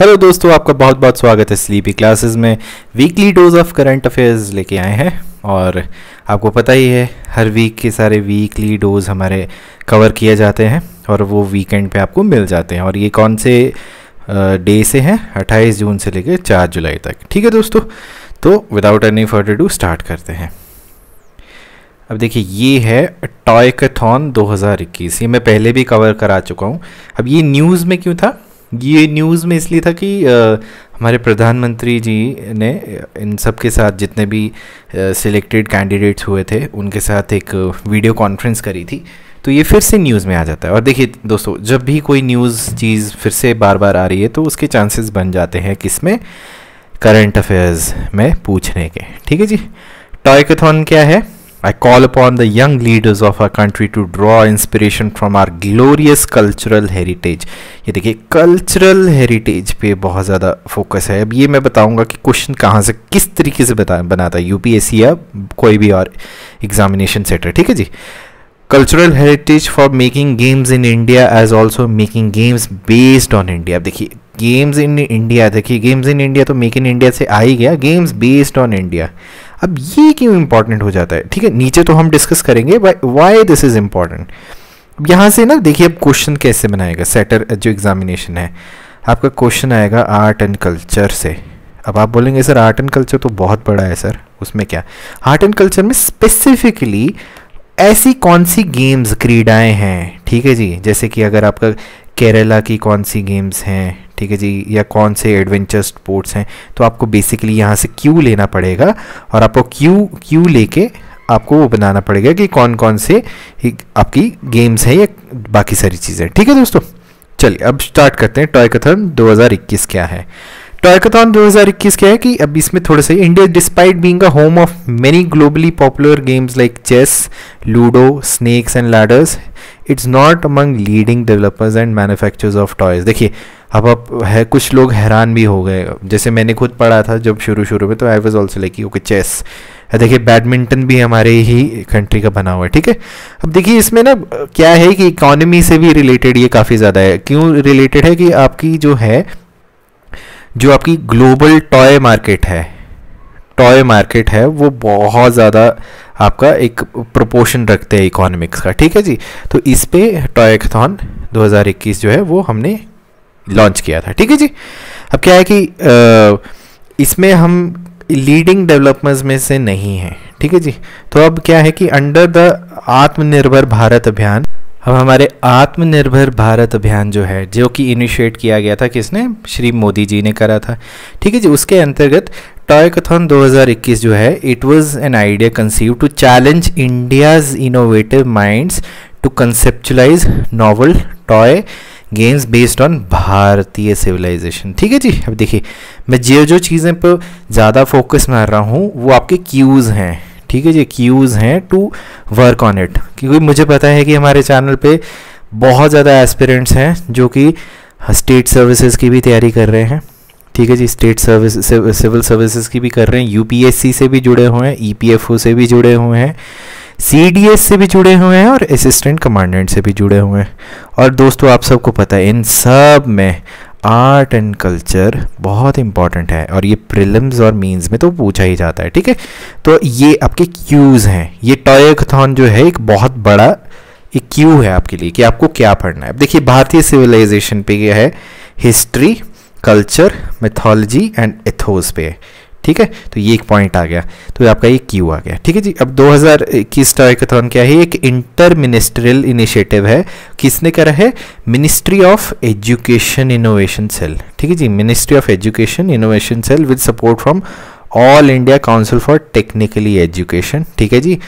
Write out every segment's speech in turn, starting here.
Hello दोस्तों आपका बहुत बहुत स्वागत है स्लीपी क्लासेस में weekly dose of current affairs लेके आए हैं और आपको पता ही है हर वीक के सारे वीकली डोज हमारे कवर किए जाते हैं और वो वीकेंड पे आपको मिल जाते हैं और ये कौन से डे से हैं 28 जून से लेकर 4 जुलाई तक ठीक है दोस्तों तो without any further do start करते हैं अब देखिए ये है टॉयकथॉन 2021 ये मैं पहले भी कवर करा चुका हूँ अब ये न्यूज़ में क्यों था ये न्यूज़ में इसलिए था कि आ, हमारे प्रधानमंत्री जी ने इन सब के साथ जितने भी सिलेक्टेड कैंडिडेट्स हुए थे उनके साथ एक वीडियो कॉन्फ्रेंस करी थी तो ये फिर से न्यूज़ में आ जाता है और देखिए दोस्तों जब भी कोई न्यूज़ चीज़ फिर से बार बार आ रही है तो उसके चांसेस बन जाते हैं किस में करंट अफेयर्स में पूछने के ठीक है जी टॉयकथॉन क्या है I call upon the young leaders of our country to draw inspiration from our glorious cultural heritage. ये देखिए cultural heritage पे बहुत ज़्यादा फोकस है अब ये मैं बताऊंगा कि क्वेश्चन कहाँ से किस तरीके से बता बनाता है यूपीएससी या कोई भी और एग्जामिनेशन सेटर ठीक है जी cultural heritage for making games in India as also making games based on India अब देखिए गेम्स इन इंडिया देखिए गेम्स इन इंडिया तो मेक इन इंडिया से आ ही गया गेम्स बेस्ड ऑन इंडिया अब ये क्यों इंपॉर्टेंट हो जाता है ठीक है नीचे तो हम डिस्कस करेंगे वाई दिस इज़ इम्पॉर्टेंट अब यहाँ से ना देखिए अब क्वेश्चन कैसे बनाएगा सेटर जो एग्जामिनेशन है आपका क्वेश्चन आएगा आर्ट एंड कल्चर से अब आप बोलेंगे सर आर्ट एंड कल्चर तो बहुत बड़ा है सर उसमें क्या आर्ट एंड कल्चर में स्पेसिफिकली ऐसी कौन सी गेम्स क्रीडाएं हैं ठीक है जी जैसे कि अगर आपका केरला की कौन सी गेम्स हैं ठीक है जी या कौन से एडवेंचर स्पोर्ट्स हैं तो आपको बेसिकली यहाँ से क्यू लेना पड़ेगा और आपको क्यू क्यू लेके आपको वो बनाना पड़ेगा कि कौन कौन से आपकी गेम्स हैं या बाकी सारी चीज़ें ठीक है दोस्तों चलिए अब स्टार्ट करते हैं टॉयकथन 2021 क्या है टॉयकथन 2021 क्या है कि अब इसमें थोड़ा सा India despite being a home of many globally popular games like chess ludo snakes and ladders it's not among leading developers and manufacturers of toys देखिए अब अब है कुछ लोग हैरान भी हो गए जैसे मैंने खुद पढ़ा था जब शुरू शुरू में तो I was also like okay chess देखिए बैडमिंटन भी हमारे ही कंट्री का बना हुआ है ठीक है अब देखिए इसमें ना क्या है कि इकोनॉमी से भी रिलेटेड ये काफ़ी ज़्यादा है क्यों रिलेटेड है कि आपकी जो है जो आपकी ग्लोबल टॉय मार्केट है टॉय मार्केट है वो बहुत ज़्यादा आपका एक प्रोपोर्शन रखते हैं इकोनॉमिक्स का ठीक है जी तो इस पे टॉयथन 2021 जो है वो हमने लॉन्च किया था ठीक है जी अब क्या है कि इसमें हम लीडिंग डेवलपमेंट्स में से नहीं हैं ठीक है जी तो अब क्या है कि अंडर द आत्मनिर्भर भारत अभियान अब हमारे आत्मनिर्भर भारत अभियान जो है जो कि इनिशिएट किया गया था किसने श्री मोदी जी ने करा था ठीक है जी उसके अंतर्गत टॉयकथॉन 2021 जो है it was an idea conceive to challenge India's innovative minds to conceptualize novel toy games based on भारतीय सिविलाइजेशन ठीक है जी अब देखिए मैं जो जो चीज़ें पर ज़्यादा फोकस मार रहा हूँ वो आपके क्यूज़ हैं ठीक है ये क्यूज़ हैं टू वर्क ऑन इट क्योंकि मुझे पता है कि हमारे चैनल पे बहुत ज़्यादा एस्पिरेंट्स हैं जो कि स्टेट सर्विसेज की भी तैयारी कर रहे हैं ठीक है जी स्टेट सर्विस सिविल सर्विसेज की भी कर रहे हैं यूपीएससी से भी जुड़े हुए हैं ईपीएफओ e से भी जुड़े हुए हैं सीडीएस से भी जुड़े हुए हैं और असिस्टेंट कमांडेंट से भी जुड़े हुए हैं और दोस्तों आप सबको पता है इन सब में आर्ट एंड कल्चर बहुत इंपॉर्टेंट है और ये प्रिलिम्स और मीन्स में तो पूछा ही जाता है ठीक है तो ये आपके क्यूज़ हैं ये टॉयकथॉन जो है एक बहुत बड़ा एक क्यू है आपके लिए कि आपको क्या पढ़ना है देखिए भारतीय सिविलाइजेशन पे यह है history culture mythology and ethos पे है ठीक है तो ये एक पॉइंट आ गया तो आपका ये क्यू आ गया ठीक है जी अब 2021 ट्राइकथॉन क्या है एक इंटर मिनिस्ट्रियल इनिशिएटिव है किसने करा है ministry of education innovation cell ठीक है जी ministry of education innovation cell with support from all India council for technically education ठीक है जी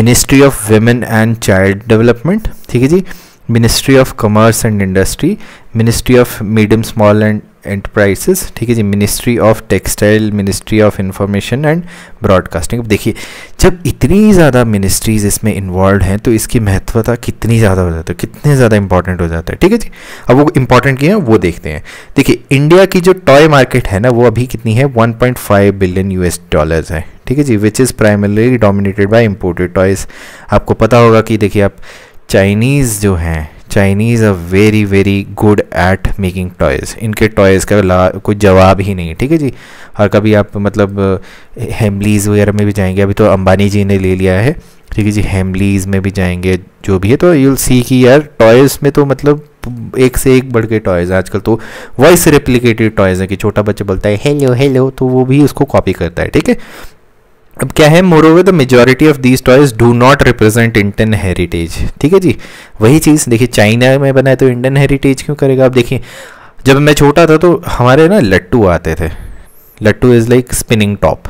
ministry of women and child development ठीक है जी ministry of commerce and industry ministry of medium small and enterprises ठीक है जी ministry of textile ministry of information and broadcasting अब देखिए जब इतनी ज़्यादा मिनिस्ट्रीज इसमें इन्वॉल्व हैं तो इसकी महत्वता कितनी ज़्यादा हो जाती है कितने ज़्यादा इंपॉर्टेंट हो जाता है ठीक है जी अब वो इंपॉर्टेंट क्या है वो देखते हैं देखिए इंडिया की जो टॉय मार्केट है ना वो अभी कितनी है वन बिलियन यू डॉलर्स है ठीक है जी which is primarily dominated by imported toys आपको पता होगा कि देखिए आप चाइनीज़ जो हैं Chinese are very very good at making toys इनके टॉयज़ का ला कोई जवाब ही नहीं है ठीक है जी और कभी आप मतलब हेमलीज़ वगैरह में भी जाएंगे अभी तो अंबानी जी ने ले लिया है ठीक है जी हेमलीज़ में भी जाएंगे जो भी है तो यूल सी की यार टॉयज़ में तो मतलब एक से एक बढ़ के टॉयज़ हैं आजकल तो वॉइस रेप्लीकेटेड टॉयज़ हैं कि छोटा बच्चा बोलता है हेलो हेलो तो वो भी उसको कॉपी करता है ठीक है अब क्या है moreover the majority of these toys do not represent Indian heritage ठीक है जी वही चीज़ देखिए चाइना में बना है तो इंडियन हेरिटेज क्यों करेगा आप देखिए जब मैं छोटा था तो हमारे ना लट्टू आते थे लट्टू इज़ लाइक स्पिनिंग टॉप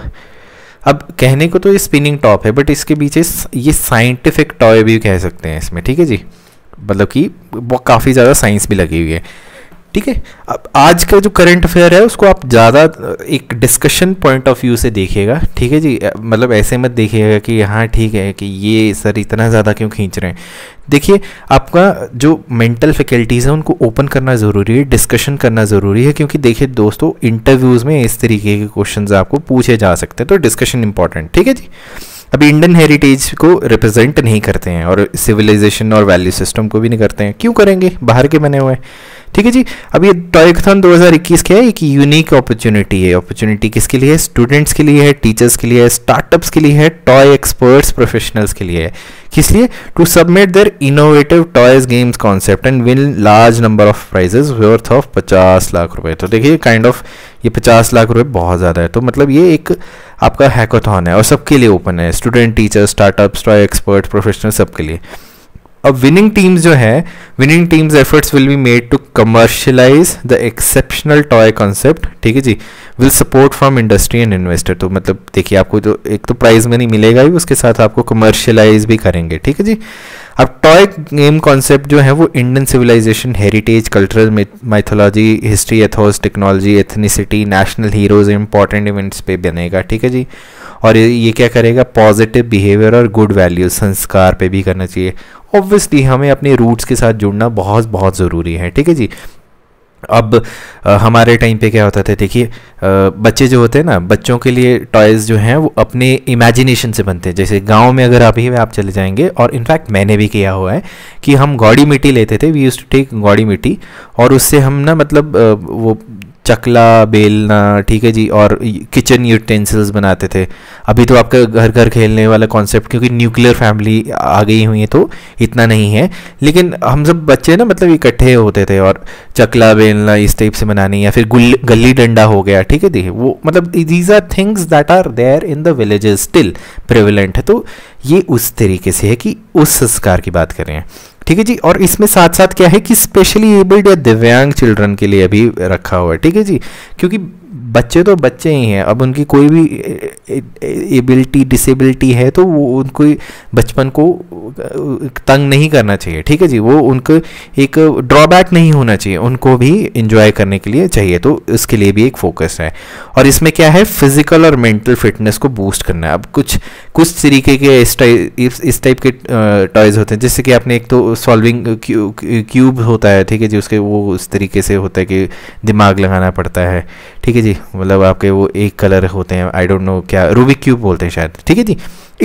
अब कहने को तो ये स्पिनिंग टॉप है बट इसके पीछे ये साइंटिफिक टॉय भी कह सकते हैं इसमें ठीक है जी मतलब कि काफ़ी ज़्यादा साइंस भी लगी हुई है ठीक है अब आज का जो करंट अफेयर है उसको आप ज़्यादा एक डिस्कशन पॉइंट ऑफ व्यू से देखिएगा ठीक है जी मतलब ऐसे मत देखिएगा कि हाँ ठीक है कि ये सर इतना ज़्यादा क्यों खींच रहे हैं देखिए आपका जो मेंटल फैकल्टीज़ है उनको ओपन करना ज़रूरी है डिस्कशन करना ज़रूरी है क्योंकि देखिए दोस्तों इंटरव्यूज़ में इस तरीके के क्वेश्चन आपको पूछे जा सकते हैं तो डिस्कशन इंपॉर्टेंट ठीक है जी अभी इंडियन हेरिटेज को रिप्रेजेंट नहीं करते हैं और सिविलाइजेशन और वैल्यू सिस्टम को भी नहीं करते हैं क्यों करेंगे बाहर के बने हुए हैं ठीक है जी अब ये टॉयकथन 2021 क्या है एक यूनिक अपॉर्चुनिटी है अपॉर्चुनिटी किसके लिए है स्टूडेंट्स के लिए है टीचर्स के लिए है स्टार्टअप्स के लिए है टॉय एक्सपर्ट्स प्रोफेशनल्स के लिए है किस लिए to submit their innovative toys games concept and win large number of prizes worth of पचास लाख रुपए तो देखिए काइंड ऑफ ये पचास लाख रुपए बहुत ज़्यादा है तो मतलब ये एक आपका हैकोथॉन है और सबके लिए ओपन है student teacher startups toy expert professional सबके लिए अब विनिंग टीम्स जो है winning teams efforts will be made to commercialise the exceptional toy concept ठीक है जी will support from industry and investor तो मतलब देखिए आपको जो तो एक तो प्राइज मनी मिलेगा ही उसके साथ आपको कमर्शलाइज भी करेंगे ठीक है जी अब टॉय गेम कॉन्सेप्ट जो है वो Indian civilization heritage cultural mythology history ethos technology ethnicity national heroes important events पे बनेगा ठीक है जी और ये क्या करेगा पॉजिटिव बिहेवियर और गुड वैल्यू संस्कार पे भी करना चाहिए ऑब्वियसली हमें अपने रूट्स के साथ जुड़ना बहुत बहुत ज़रूरी है ठीक है जी अब आ, हमारे टाइम पे क्या होता था देखिए बच्चे जो होते हैं ना बच्चों के लिए टॉयज़ जो हैं वो अपने इमेजिनेशन से बनते हैं जैसे गांव में अगर अभी आप चले जाएंगे और इनफैक्ट मैंने भी किया हुआ है कि हम गौड़ी मिट्टी लेते थे वी यूज़ टू टेक गौड़ी मिट्टी और उससे हम ना मतलब वो चकला बेलना ठीक है जी और किचन यूटेंसिल्स बनाते थे अभी तो आपका घर घर खेलने वाला कॉन्सेप्ट क्योंकि न्यूक्लियर फैमिली आ गई हुई है तो इतना नहीं है लेकिन हम सब बच्चे ना मतलब इकट्ठे होते थे और चकला बेलना इस टाइप से बनानी या फिर गली डंडा हो गया ठीक है देखिए वो मतलब these are things that are there in the villages still prevalent है तो ये उस तरीके से है कि उस संस्कार की बात करें ठीक है जी और इसमें साथ साथ क्या है कि स्पेशली एबल्ड या दिव्यांग चिल्ड्रन के लिए भी रखा हुआ है ठीक है जी क्योंकि बच्चे तो बच्चे ही हैं अब उनकी कोई भी एबिलिटी डिसेबिलिटी है तो वो उनको बचपन को तंग नहीं करना चाहिए ठीक है जी वो उनको एक ड्रॉबैक नहीं होना चाहिए उनको भी इंजॉय करने के लिए चाहिए तो इसके लिए भी एक फोकस है और इसमें क्या है फिजिकल और मेंटल फिटनेस को बूस्ट करना है अब कुछ कुछ तरीके के इस टाइप इस टाइप के टॉयज़ होते हैं जैसे कि आपने एक तो सॉल्विंग क्यूब होता है ठीक है जी उसके वो उस तरीके से होता है कि दिमाग लगाना पड़ता है ठीक है जी मतलब आपके वो एक कलर होते हैं आई डोंट नो क्या रूबिक क्यूब बोलते हैं शायद ठीक है जी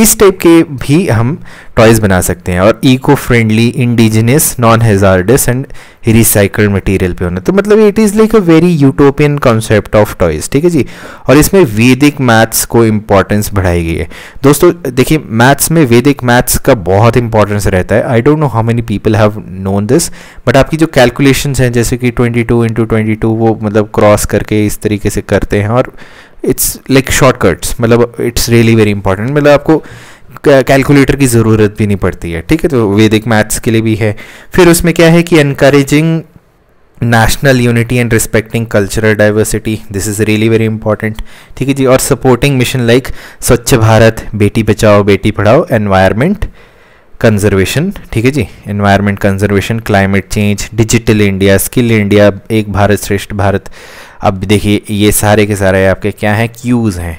इस टाइप के भी हम टॉयज़ बना सकते हैं और eco friendly indigenous non hazardous and recycled material पे होना तो मतलब it is like a very utopian concept of toys ठीक है जी और इसमें वैदिक मैथ्स को इम्पोर्टेंस बढ़ाई गई है दोस्तों देखिए मैथ्स में वैदिक मैथ्स का बहुत इंपॉर्टेंस रहता है I don't know how many people have known this but आपकी जो कैलकुलेशन हैं जैसे कि twenty two into twenty two वो मतलब क्रॉस करके इस तरीके से करते हैं और इट्स लाइक शॉर्टकट्स मतलब इट्स रियली वेरी इंपॉर्टेंट मतलब आपको कैलकुलेटर की ज़रूरत भी नहीं पड़ती है ठीक है तो वैदिक मैथ्स के लिए भी है फिर उसमें क्या है कि increasing national unity and respecting cultural diversity this is really very important ठीक है जी और सपोर्टिंग मिशन लाइक स्वच्छ भारत बेटी बचाओ बेटी पढ़ाओ एनवायरमेंट कंजर्वेशन ठीक है जी environment conservation climate change digital India skill India एक भारत श्रेष्ठ भारत अब देखिए ये सारे के सारे आपके क्या हैं क्यूज़ हैं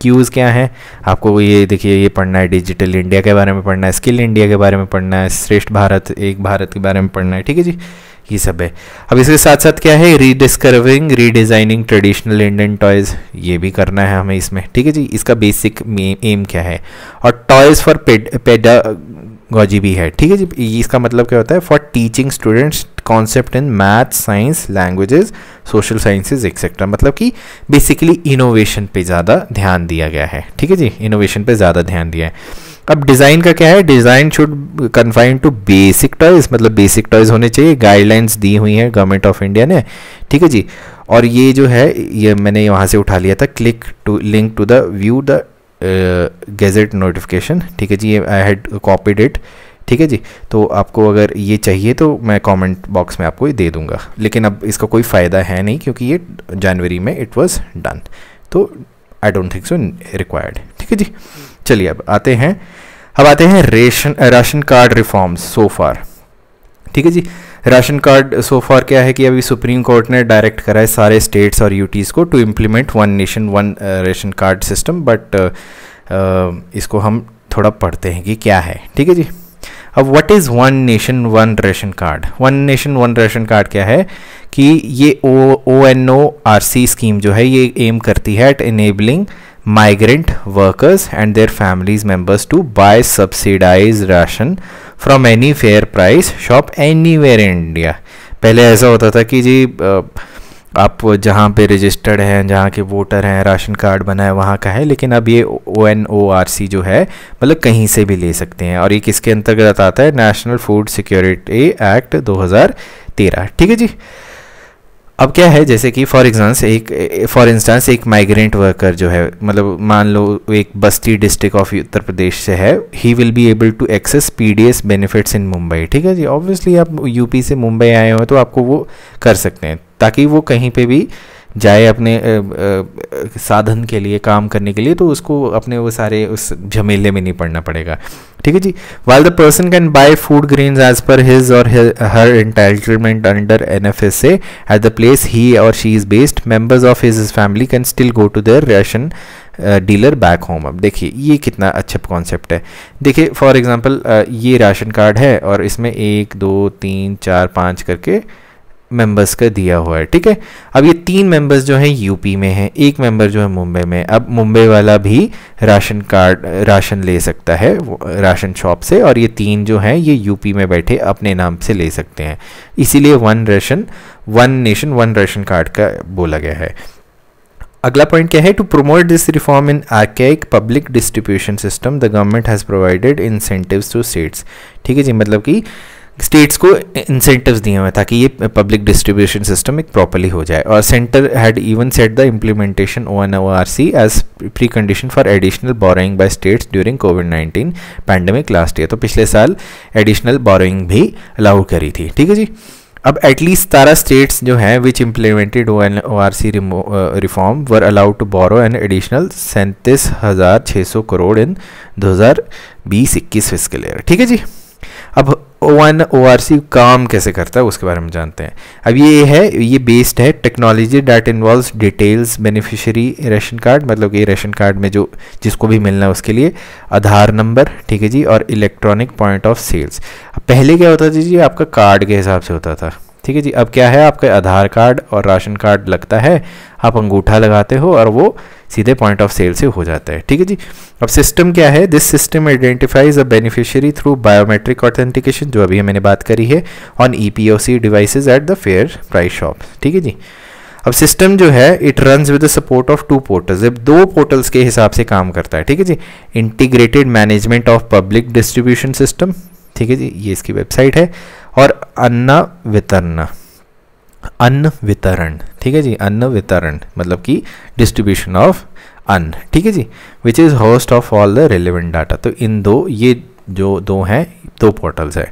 क्यूज़ क्या हैं आपको ये देखिए ये पढ़ना है डिजिटल इंडिया के बारे में पढ़ना है स्किल इंडिया के बारे में पढ़ना है श्रेष्ठ भारत एक भारत के बारे में पढ़ना है ठीक है जी ये सब है अब इसके साथ साथ क्या है rediscovering redesigning traditional Indian toys ये भी करना है हमें इसमें ठीक है जी इसका बेसिक एम क्या है और toys for ped pedagogy भी है ठीक है जी इसका मतलब क्या होता है for teaching students concept in math science languages social sciences etcetera मतलब कि बेसिकली इनोवेशन पे ज़्यादा ध्यान दिया गया है ठीक है जी इनोवेशन पे ज़्यादा ध्यान दिया है अब डिज़ाइन का क्या है design should confined to basic toys मतलब बेसिक टॉयज होने चाहिए गाइडलाइंस दी हुई हैं गवर्नमेंट ऑफ इंडिया ने ठीक है जी और ये जो है ये मैंने यहाँ से उठा लिया था click to link to the view the gazette notification ठीक है जी ये आई हैड कॉपीड इट ठीक है जी तो आपको अगर ये चाहिए तो मैं कमेंट बॉक्स में आपको ये दे दूंगा लेकिन अब इसका कोई फ़ायदा है नहीं क्योंकि ये जनवरी में इट वाज डन तो I don't think so required ठीक है जी चलिए अब आते हैं अब आते हैं ration ration card reforms so far ठीक है जी राशन कार्ड सो फार क्या है कि अभी सुप्रीम कोर्ट ने डायरेक्ट करा है सारे स्टेट्स और यूटीज़ को to implement one nation one ration card system but इसको हम थोड़ा पढ़ते हैं कि क्या है ठीक है जी अब what is one nation one ration card one nation one ration card क्या है कि ये O O N O R C scheme जो है ये एम करती है at enabling migrant workers and their families members to buy subsidized ration from any fair price shop anywhere in India. पहले ऐसा होता था कि जी आप जहाँ पे रजिस्टर्ड हैं जहाँ के वोटर हैं राशन कार्ड बना है वहाँ का है लेकिन अब ये ओ एन ओ आर सी जो है मतलब कहीं से भी ले सकते हैं और ये किसके अंतर्गत आता है नेशनल फूड सिक्योरिटी एक्ट 2013 ठीक है जी अब क्या है जैसे कि फॉर एग्जांस एक फॉर इंस्टांस एक माइग्रेंट वर्कर जो है मतलब मान लो एक बस्ती डिस्ट्रिक्ट ऑफ उत्तर प्रदेश से है he will be able to access PDS benefits in Mumbai ठीक है जी ऑब्वियसली आप यूपी से मुंबई आए हो तो आपको वो कर सकते हैं ताकि वो कहीं पे भी जाए अपने साधन के लिए काम करने के लिए तो उसको अपने वो सारे उस झमेले में नहीं पड़ना पड़ेगा ठीक है जी while the person can buy food grains as per his or her entitlement under N F S at the place he or she is based members of his family can still go to their ration dealer back home अब देखिए ये कितना अच्छा concept है देखिए for example ये राशन card है और इसमें एक दो तीन चार पाँच करके मेंबर्स का दिया हुआ है ठीक है अब ये तीन मेंबर्स जो है यूपी में हैं एक मेंबर जो है मुंबई में अब मुंबई वाला भी राशन कार्ड राशन ले सकता है राशन शॉप से और ये तीन जो हैं ये यूपी में बैठे अपने नाम से ले सकते हैं इसीलिए one ration one nation one ration card का बोला गया है अगला पॉइंट क्या है to promote this reform in archaic public distribution system the government has provided incentives to states ठीक है जी मतलब कि स्टेट्स को इंसेंटिव्स दिए हुए ताकि ये पब्लिक डिस्ट्रीब्यूशन सिस्टम एक प्रॉपरली हो जाए और centre had even set the implementation O N O R C as precondition for additional borrowing by states during Covid nineteen pandemic last year तो पिछले साल एडिशनल बोरोइंग भी allow करी थी ठीक है जी अब एटलीस्ट सतारह स्टेट्स जो हैं which implemented O N O R C reform were allowed to borrow an additional सैंतीस हज़ार छः सौ करोड़ इन दो हज़ार बीस इक्कीस फिस्कल ईयर ठीक है जी अब वन ओ आर सी काम कैसे करता है उसके बारे में जानते हैं अब ये है ये बेस्ड है technology that involve details beneficiary ration card मतलब कि राशन कार्ड में जो जिसको भी मिलना है उसके लिए आधार नंबर ठीक है जी और इलेक्ट्रॉनिक पॉइंट ऑफ सेल्स पहले क्या होता था जी आपका कार्ड के हिसाब से होता था ठीक है जी अब क्या है आपका आधार कार्ड और राशन कार्ड लगता है आप अंगूठा लगाते हो और वो सीधे पॉइंट ऑफ सेल से हो जाता है ठीक है जी अब सिस्टम क्या है this system identifies a beneficiary through biometric authentication जो अभी मैंने बात करी है on E P O S devices at the fair price shop ठीक है जी अब सिस्टम जो है it runs with the support of two portals जब दो पोर्टल्स के हिसाब से काम करता है ठीक है जी integrated management of public distribution system ठीक है जी ये इसकी वेबसाइट है और अन्न वितरण अन्न वितरण ठीक है जी अन्न वितरण मतलब कि डिस्ट्रीब्यूशन ऑफ अन्न ठीक है जी which is host of all the relevant data तो इन दो ये जो दो हैं दो पोर्टल्स हैं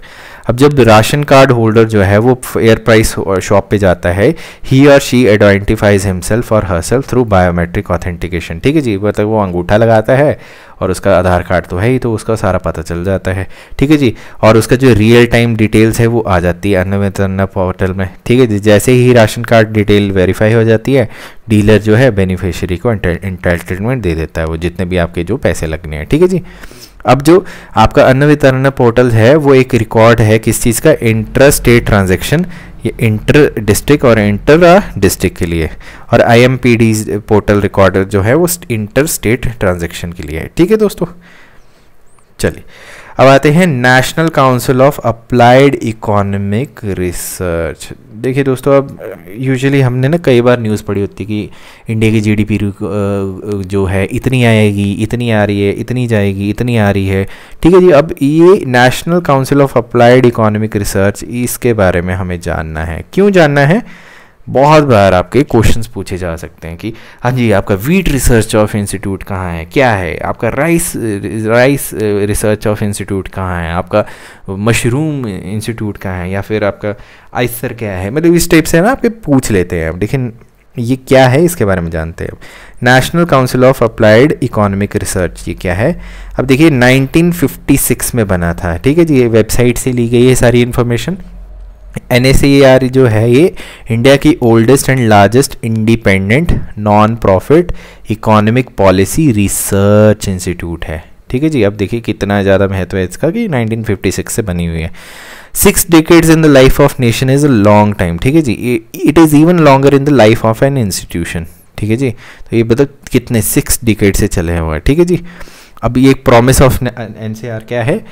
अब जब राशन कार्ड होल्डर जो है वो एयर प्राइस शॉप पे जाता है ही or she identifies himself or herself through biometric authentication ठीक है जी मतलब वो अंगूठा लगाता है और उसका आधार कार्ड तो है ही तो उसका सारा पता चल जाता है ठीक है जी और उसका जो रियल टाइम डिटेल्स है वो आ जाती है अन्नमित्रन्ना पोर्टल में ठीक है जी जैसे ही राशन कार्ड डिटेल वेरीफाई हो जाती है डीलर जो है बेनिफिशियरी को इंटेलमेंट दे देता है वो जितने भी आपके जो पैसे लगने हैं ठीक है जी अब जो आपका अन्न वितरण पोर्टल है वो एक रिकॉर्ड है किस चीज़ का इंटरेस्ट स्टेट ट्रांजेक्शन ये इंटर डिस्ट्रिक्ट और इंटर डिस्ट्रिक्ट uh, के लिए और आई पोर्टल रिकॉर्डर जो है वो इंटर स्टेट ट्रांजेक्शन के लिए है ठीक है दोस्तों चलिए अब आते हैं National Council of Applied Economic Research देखिए दोस्तों अब यूजुअली हमने ना कई बार न्यूज़ पढ़ी होती है कि इंडिया की जीडीपी जो है इतनी आएगी इतनी आ रही है इतनी जाएगी इतनी आ रही है ठीक है जी अब ये National Council of Applied Economic Research इसके बारे में हमें जानना है क्यों जानना है बहुत बार आपके क्वेश्चंस पूछे जा सकते हैं कि हाँ जी आपका वीट रिसर्च ऑफ इंस्टीट्यूट कहाँ है क्या है आपका rice rice research of institute कहाँ है आपका मशरूम इंस्टीट्यूट कहाँ है या फिर आपका आइसर क्या है मतलब इस टाइप से ना आप पूछ लेते हैं लेकिन ये क्या है इसके बारे में जानते हैं National Council of Applied Economic Research ये क्या है अब देखिए 1956 में बना था ठीक है जी ये वेबसाइट से ली गई है सारी इन्फॉर्मेशन एन e e जो है ये इंडिया की oldest and largest independent non profit economic policy research institute है ठीक है जी अब देखिए कितना ज़्यादा महत्व है इसका कि 1956 से बनी हुई है six decades in the life of nation is a long time ठीक है जी it is even longer in the life of an institution ठीक है जी तो ये मतलब कितने सिक्स डिकेड से चले हुआ ठीक है जी अब ये एक प्रॉमिस ऑफ एन क्या है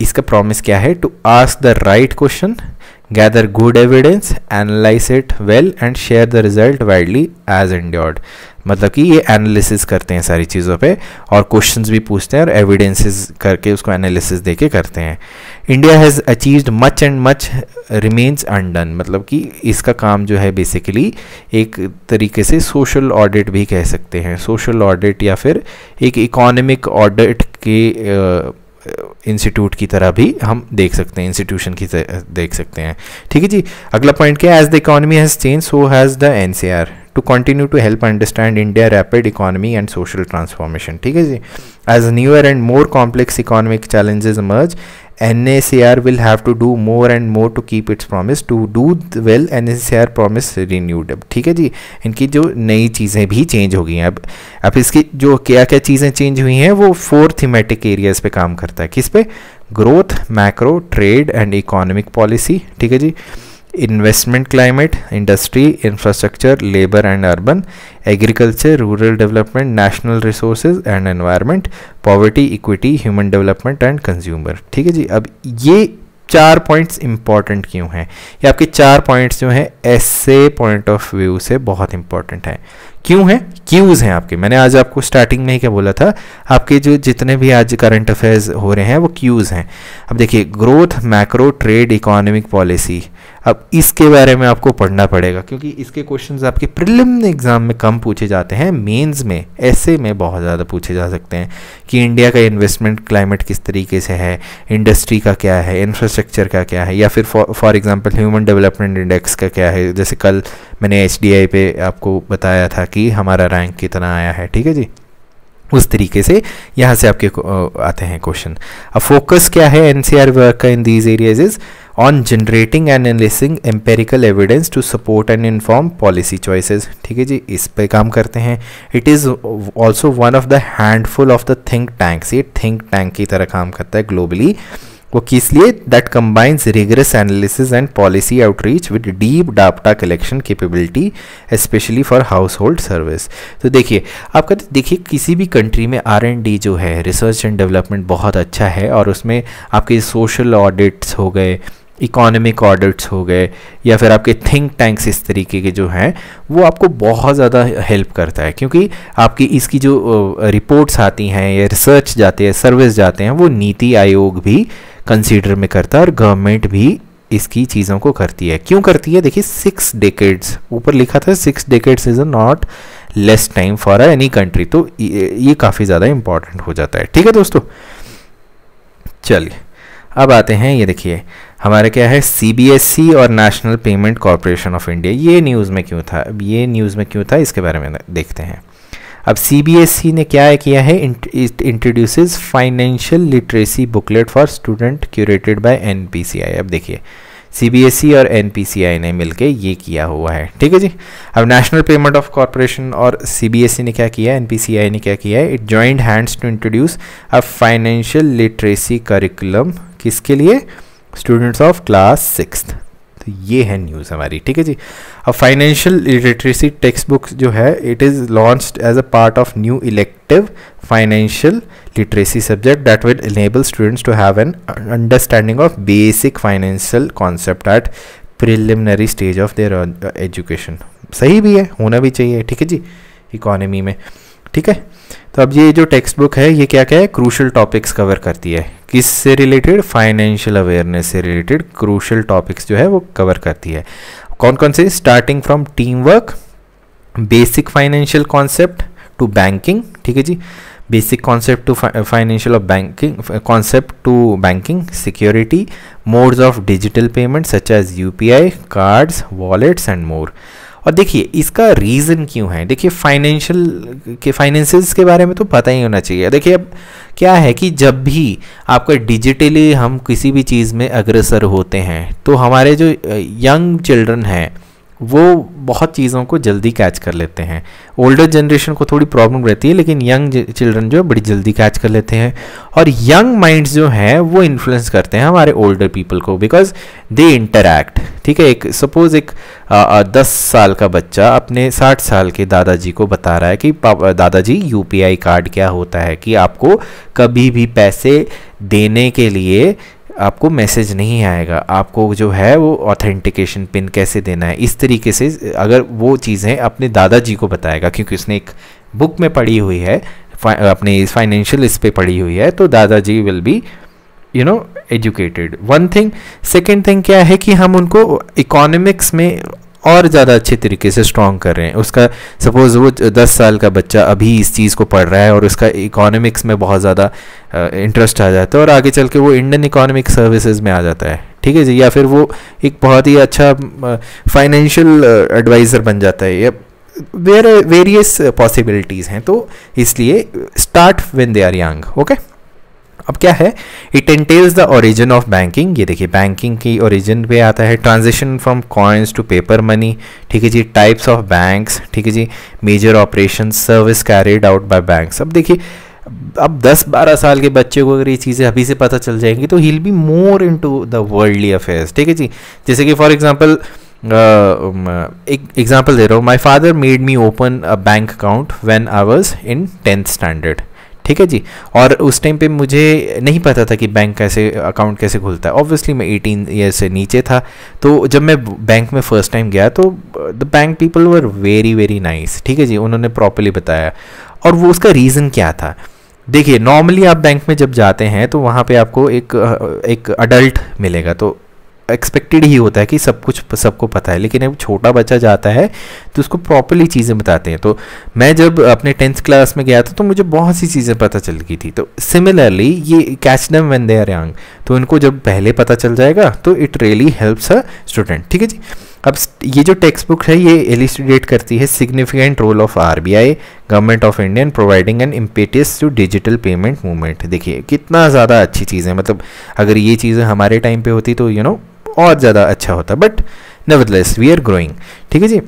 इसका प्रॉमिस क्या है to ask the right question gather good evidence analyze it well and share the result widely as endured मतलब कि ये एनालिसिस करते हैं सारी चीज़ों पे और क्वेश्चंस भी पूछते हैं और एविडेंसेस करके उसको एनालिसिस दे के करते हैं India has achieved much and much remains undone मतलब कि इसका काम जो है बेसिकली एक तरीके से सोशल ऑडिट भी कह सकते हैं सोशल ऑडिट या फिर एक इकोनॉमिक ऑडिट के इंस्टीट्यूट की तरह भी हम देख सकते हैं इंस्टीट्यूशन की देख सकते हैं ठीक है जी अगला पॉइंट क्या है as the economy has change so has the N C R to continue to help understand India rapid economy and social transformation ठीक है जी as newer and more complex economic challenges merge NACR will have to do more and more to keep its promise to do well NACR promise renewed अब ठीक है जी इनकी जो नई चीज़ें भी चेंज हो गई हैं अब अब इसकी जो क्या क्या चीज़ें चेंज हुई हैं वो फोर थीमेटिक एरियाज़ पे काम करता है किस पे growth macro trade and economic policy ठीक है जी investment climate industry infrastructure labour and urban agriculture rural development national resource and environment poverty equity human development and consumer ठीक है जी अब ये चार पॉइंट्स इंपॉर्टेंट क्यों हैं ये आपके चार पॉइंट्स जो हैं ऐसे पॉइंट ऑफ व्यू से बहुत इंपॉर्टेंट हैं क्यों हैं क्यूज़ हैं आपके मैंने आज आपको स्टार्टिंग में ही क्या बोला था आपके जो जितने भी आज करंट अफेयर्स हो रहे हैं वो क्यूज़ हैं अब देखिए growth macro trade economic policy अब इसके बारे में आपको पढ़ना पड़ेगा क्योंकि इसके क्वेश्चंस आपके प्रिलिम एग्ज़ाम में कम पूछे जाते हैं मेंस में ऐसे में बहुत ज़्यादा पूछे जा सकते हैं कि इंडिया का इन्वेस्टमेंट क्लाइमेट किस तरीके से है इंडस्ट्री का क्या है इंफ्रास्ट्रक्चर का क्या है या फिर for example human development index का क्या है जैसे कल मैंने एच पे आपको बताया था कि हमारा रैंक कितना आया है ठीक है जी उस तरीके से यहाँ से आपके आते हैं क्वेश्चन अब फोकस क्या है एन सी आर वर्क का in these areas is on generating and analysing empirical evidence to support and inform policy choices ठीक है जी इस पे काम करते हैं it is also one of the handful of the think tanks ये थिंक टैंक की तरह काम करता है ग्लोबली वो किस लिए that combines rigorous analysis and policy outreach with deep data collection capability specially for household service तो देखिए आप कहते तो देखिए किसी भी कंट्री में आर एंड डी जो है रिसर्च एंड डेवलपमेंट बहुत अच्छा है और उसमें आपके सोशल ऑडिट्स हो गए इकोनॉमिक ऑडिट्स हो गए या फिर आपके थिंक टैंक्स इस तरीके के जो हैं वो आपको बहुत ज़्यादा हेल्प करता है क्योंकि आपकी इसकी जो रिपोर्ट्स आती हैं या रिसर्च जाते हैं सर्विस जाते हैं वो नीति आयोग भी कंसीडर में करता है और गवर्नमेंट भी इसकी चीज़ों को करती है क्यों करती है देखिए सिक्स डेकेड्स ऊपर लिखा था six decades is not less time for any country तो ये काफ़ी ज़्यादा इंपॉर्टेंट हो जाता है ठीक है दोस्तों चलिए अब आते हैं ये देखिए हमारा क्या है सी e और National Payment Corporation of India ये न्यूज़ में क्यों था अब ये न्यूज़ में क्यों था इसके बारे में देखते हैं अब सी e ने क्या किया है introduces financial literacy booklet for student curated by N अब देखिए सी e और एन ने मिलके ये किया हुआ है ठीक है जी अब नेशनल पेमेंट ऑफ कॉरपोरेशन और सी ने क्या किया एन ने क्या किया है it joint hands to introduce a financial literacy curriculum किसके लिए स्टूडेंट्स ऑफ क्लास सिक्स तो ये है न्यूज़ हमारी ठीक है जी अब फाइनेंशियल लिटरेसी टेक्स्ट बुक जो है it is launched as a part of new elective financial literacy subject that will enable students to have an understanding of basic financial concept at preliminary stage of their education सही भी है होना भी चाहिए ठीक है जी इकोनॉमी में ठीक है तो अब ये जो टेक्स्ट बुक है ये क्या क्या है क्रूशल टॉपिक्स कवर करती है किस से रिलेटेड फाइनेंशियल अवेयरनेस से रिलेटेड क्रूशल टॉपिक्स जो है वो कवर करती है कौन कौन से starting from team work basic financial concept to banking ठीक है जी basic concept to financial of banking concept to banking security modes of digital payment such as I cards wallets and more और देखिए इसका रीज़न क्यों है देखिए financial के फाइनेंसेस के बारे में तो पता ही होना चाहिए देखिए अब क्या है कि जब भी आपका डिजिटली हम किसी भी चीज़ में अग्रसर होते हैं तो हमारे जो यंग चिल्ड्रन हैं वो बहुत चीज़ों को जल्दी कैच कर लेते हैं ओल्डर जनरेशन को थोड़ी प्रॉब्लम रहती है लेकिन यंग चिल्ड्रन जो है बड़ी जल्दी कैच कर लेते हैं और यंग माइंड्स जो हैं वो इन्फ्लुएंस करते हैं हमारे ओल्डर पीपल को बिकॉज दे इंटरैक्ट ठीक है एक सपोज एक आ, आ, दस साल का बच्चा अपने साठ साल के दादाजी को बता रहा है कि दादाजी यू कार्ड क्या होता है कि आपको कभी भी पैसे देने के लिए आपको मैसेज नहीं आएगा आपको जो है वो ऑथेंटिकेशन पिन कैसे देना है इस तरीके से अगर वो चीज़ें अपने दादाजी को बताएगा क्योंकि उसने एक बुक में पढ़ी हुई है अपने फाइनेंशियल इस पे पढ़ी हुई है तो दादाजी will be you know educated one thing second thing क्या है कि हम उनको इकोनॉमिक्स में और ज़्यादा अच्छे तरीके से स्ट्रॉन्ग कर रहे हैं उसका सपोज़ वो दस साल का बच्चा अभी इस चीज़ को पढ़ रहा है और उसका इकोनॉमिक्स में बहुत ज़्यादा इंटरेस्ट आ जाता है और आगे चल के वो इंडियन इकोनॉमिक सर्विसेज में आ जाता है ठीक है जी या फिर वो एक बहुत ही अच्छा फाइनेंशियल एडवाइज़र बन जाता है या वेर वेरियस पॉसिबिलिटीज़ हैं तो इसलिए start when they are young okay अब क्या है it entails the origin of banking ये देखिए बैंकिंग की ओरिजिन पे आता है transaction from coins to paper money ठीक है जी टाइप्स ऑफ बैंक्स ठीक है जी major operation service carried out by banks अब देखिए अब 10-12 साल के बच्चे को अगर ये चीज़ें अभी से पता चल जाएंगी तो he'll be more into the worldly affairs ठीक है जी जैसे कि फॉर एग्जाम्पल uh, um, एक एग्जाम्पल दे रहा हूँ my father made me open a bank account when I was in tenth standard ठीक है जी और उस टाइम पे मुझे नहीं पता था कि बैंक कैसे अकाउंट कैसे खुलता है ऑब्वियसली मैं एटीन ईयर से नीचे था तो जब मैं बैंक में फर्स्ट टाइम गया तो the bank people were very very nice ठीक है जी उन्होंने प्रॉपरली बताया और वो उसका रीज़न क्या था देखिए नॉर्मली आप बैंक में जब जाते हैं तो वहाँ पे आपको एक एक अडल्ट मिलेगा तो एक्सपेक्टेड ही होता है कि सब कुछ सबको पता है लेकिन अब छोटा बच्चा जाता है तो उसको प्रॉपरली चीज़ें बताते हैं तो मैं जब अपने टेंथ क्लास में गया था तो मुझे बहुत सी चीज़ें पता चल गई थी तो सिमिलरली ये कैच डम वेन दे आर यंग तो इनको जब पहले पता चल जाएगा तो it really helps a student ठीक है जी अब ये जो टेक्स्ट बुक है ये एलिस्टेट करती है significant role of our government of India providing an impetus to digital payment movement देखिए कितना ज़्यादा अच्छी चीज़ है मतलब अगर ये चीज़ें हमारे टाइम पे होती तो यू you नो know, और ज़्यादा अच्छा होता but nevertheless we are growing ठीक है जी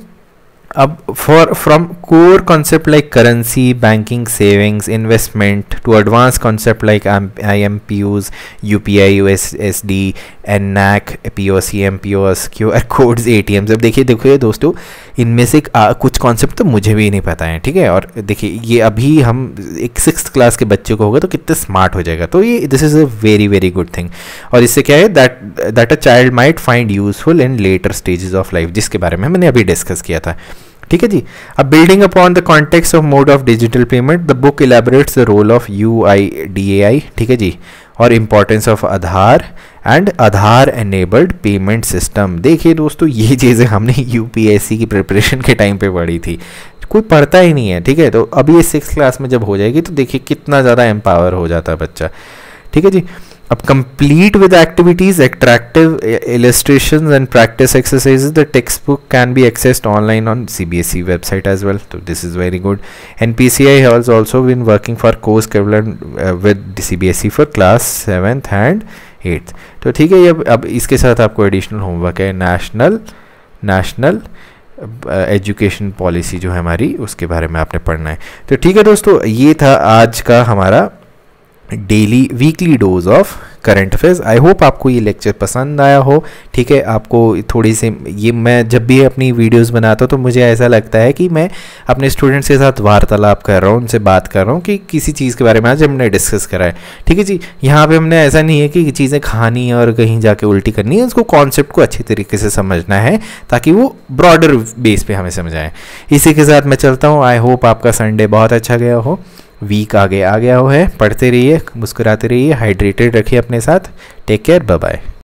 अब for from core concept like currency banking savings investment to advance concept like I M P use U P I U S S D N NACH P O C M P O S Q R codes A T M अब देखिए देखिए दोस्तों इनमें से कुछ concept तो मुझे भी नहीं पता है ठीक है और देखिए ये अभी हम एक सिक्स क्लास के बच्चे को होगा तो कितने स्मार्ट हो जाएगा तो ये this is a very very good thing और इससे क्या है that that a child might find useful in later stages of life जिसके बारे में मैंने अभी डिस्कस किया था ठीक है जी अब building upon the context of mode of digital payment the book elaborates the role of U I D A I ठीक है जी और importance of Aadhaar and Aadhaar enabled payment system देखिए दोस्तों ये चीज़ें हमने यूपीएससी की प्रिपरेशन के टाइम पे पढ़ी थी कोई पढ़ता ही नहीं है ठीक है तो अभी ये सिक्स क्लास में जब हो जाएगी तो देखिए कितना ज़्यादा एम्पावर हो जाता है बच्चा ठीक है जी अब complete with activities attractive illustration and practice exercise the textbook can be accessed online on C B S E website as well तो this is very good N P C I has also been working for course with C B S E for class seventh and eighth तो ठीक है ये अब इसके साथ आपको additional homework है नेशनल नेशनल एजुकेशन पॉलिसी जो है हमारी उसके बारे में आपने पढ़ना है तो ठीक है दोस्तों ये था आज का हमारा daily weekly dose of current affairs I hope आपको ये लेक्चर पसंद आया हो ठीक है आपको थोड़ी सी ये मैं जब भी अपनी वीडियोस बनाता हूँ तो मुझे ऐसा लगता है कि मैं अपने स्टूडेंट्स के साथ वार्तालाप कर रहा हूँ उनसे बात कर रहा हूँ कि किसी चीज़ के बारे में आज हमने डिस्कस करा है ठीक है जी यहाँ पे हमने ऐसा नहीं है कि चीज़ें खानी है और कहीं जाके उल्टी करनी है उसको कॉन्सेप्ट को अच्छे तरीके से समझना है ताकि वो ब्रॉडर बेस पर हमें समझ आए इसी के साथ मैं चलता हूँ आई होप आपका संडे बहुत अच्छा गया हो वीक आगे आ गया हो है पढ़ते रहिए मुस्कुराते रहिए हाइड्रेटेड रखिए अपने साथ टेक केयर बाय